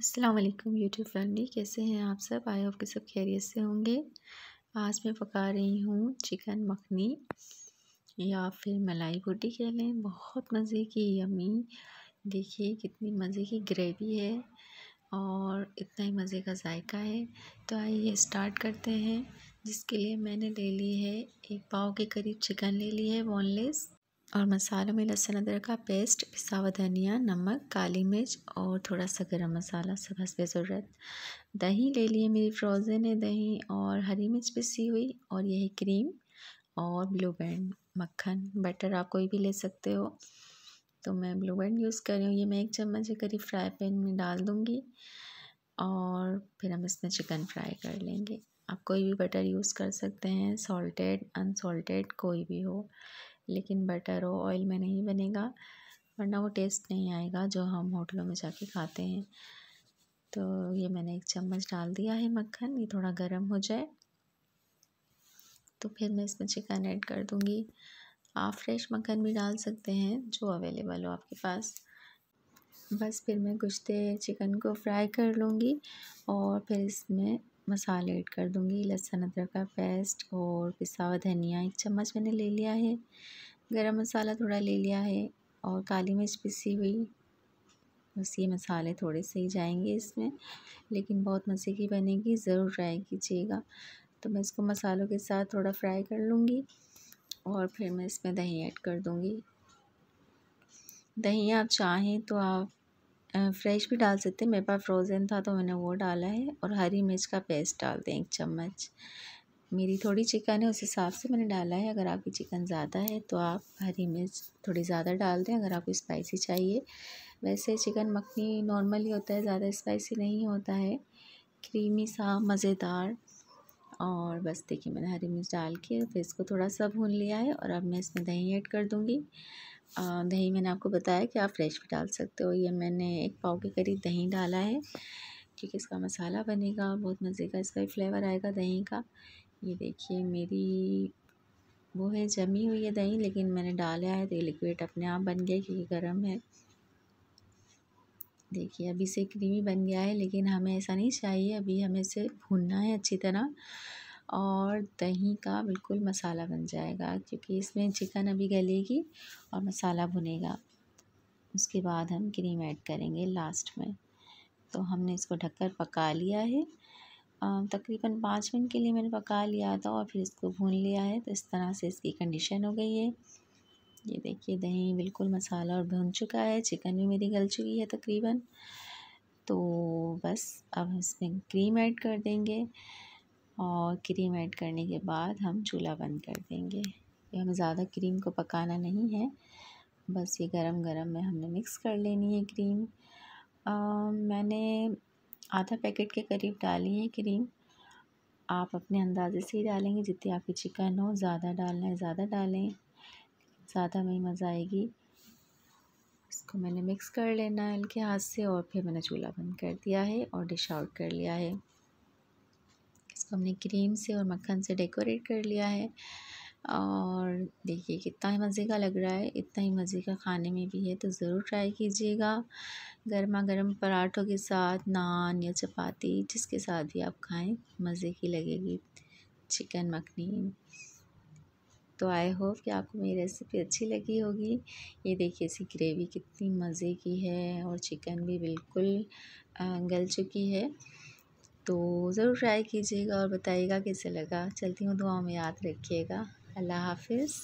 अस्सलाम वालेकुम YouTube family कैसे हैं आप सब आई होप के सब खैरियत से होंगे आज मैं पका रही हूँ चिकन मखनी या फिर मलाई बूटी कह लें बहुत मज़े की यमी देखिए कितनी मज़े की ग्रेवी है और इतना ही मज़े का जायका है तो आइए स्टार्ट करते हैं जिसके लिए मैंने ले ली है एक पाव के करीब चिकन ले ली है बोनलेस और मसालों में लहसुन अदरक का पेस्ट पिसा धनिया नमक काली मिर्च और थोड़ा सा गरम मसाला सब हंसब ज़रूरत दही ले लिए मेरी फ्रोज़न है दही और हरी मिर्च पिसी हुई और यही क्रीम और ब्लू बैंड मक्खन बटर आप कोई भी ले सकते हो तो मैं ब्लू बैंड यूज़ कर रही हूँ ये मैं एक चम्मच के करीब फ्राई पैन में डाल दूँगी और फिर हम इसमें चिकन फ्राई कर लेंगे आप कोई भी बटर यूज़ कर सकते हैं सॉल्टेड अनसॉल्टेड कोई भी हो लेकिन बटर और ऑयल में नहीं बनेगा वरना वो टेस्ट नहीं आएगा जो हम होटलों में जाके खाते हैं तो ये मैंने एक चम्मच डाल दिया है मक्खन ये थोड़ा गर्म हो जाए तो फिर मैं इसमें चिकन ऐड कर दूँगी आप फ्रेश मक्खन भी डाल सकते हैं जो अवेलेबल हो आपके पास बस फिर मैं कुछ देर चिकन को फ्राई कर लूँगी और फिर इसमें मसाले ऐड कर दूंगी लहसुन अदरक का पेस्ट और पिसा हुआ धनिया एक चम्मच मैंने ले लिया है गरम मसाला थोड़ा ले लिया है और काली मिर्च पिसी हुई बस ये मसाले थोड़े से ही जाएंगे इसमें लेकिन बहुत मज़े की बनेगी ज़रूर ट्राई कीजिएगा तो मैं इसको मसालों के साथ थोड़ा फ्राई कर लूँगी और फिर मैं इसमें दही ऐड कर दूँगी दही आप चाहें तो आप फ्रेश भी डाल सकते हैं मेरे पास फ्रोज़न था तो मैंने वो डाला है और हरी मिर्च का पेस्ट डाल दें एक चम्मच मेरी थोड़ी चिकन है उस हिसाब से मैंने डाला है अगर आपकी चिकन ज़्यादा है तो आप हरी मिर्च थोड़ी ज़्यादा डाल दें अगर आपको स्पाइसी चाहिए वैसे चिकन मखनी नॉर्मल ही होता है ज़्यादा स्पाइसी नहीं होता है क्रीमी सा मज़ेदार और बस देखिए मैंने हरी मिर्च डाल के फिर इसको थोड़ा सा भून लिया है और अब मैं इसमें दही ऐड कर दूँगी दही मैंने आपको बताया कि आप फ्रेश भी डाल सकते हो ये मैंने एक पाव के करीब दही डाला है क्योंकि इसका मसाला बनेगा बहुत मज़े का इसका फ्लेवर आएगा दही का ये देखिए मेरी वो है जमी हुई है दही लेकिन मैंने डाला है तो ये लिक्विड अपने आप बन गया क्योंकि गर्म है देखिए अभी से क्रीमी बन गया है लेकिन हमें ऐसा नहीं चाहिए अभी हमें इसे भूनना है अच्छी तरह और दही का बिल्कुल मसाला बन जाएगा क्योंकि इसमें चिकन अभी गलेगी और मसाला भुनेगा उसके बाद हम क्रीम ऐड करेंगे लास्ट में तो हमने इसको ढककर पका लिया है तकरीबन पाँच मिनट के लिए मैंने पका लिया था और फिर इसको भून लिया है तो इस तरह से इसकी कंडीशन हो गई है ये देखिए दही बिल्कुल मसाला और भुन चुका है चिकन भी मेरी गल चुकी है तकरीबन तो बस अब इसमें क्रीम ऐड कर देंगे और क्रीम ऐड करने के बाद हम चूल्हा बंद कर देंगे ये हमें ज़्यादा क्रीम को पकाना नहीं है बस ये गरम गरम में हमने मिक्स कर लेनी है क्रीम आ, मैंने आधा पैकेट के करीब डाली है क्रीम आप अपने अंदाजे से ही डालेंगे जितनी आपकी चिकन हो ज़्यादा डालना है ज़्यादा डालें ज़्यादा में मज़ा आएगी इसको मैंने मिक्स कर लेना है हल्के हाथ से और फिर मैंने चूल्हा बंद कर दिया है और डिश आउट कर लिया है इसको हमने क्रीम से और मक्खन से डेकोरेट कर लिया है और देखिए कितना ही मज़े का लग रहा है इतना ही मज़े का खाने में भी है तो ज़रूर ट्राई कीजिएगा गर्मा गर्म पराठों के साथ नान या चपाती जिसके साथ भी आप खाएं मज़े की लगेगी चिकन मखनी तो आई होप कि आपको मेरी रेसिपी अच्छी लगी होगी ये देखिए इसकी ग्रेवी कितनी मज़े की है और चिकन भी बिल्कुल गल चुकी है तो ज़रूर ट्राई कीजिएगा और बताइएगा कैसे लगा चलती हूँ दुआओं में याद रखिएगा अल्लाह हाफिज़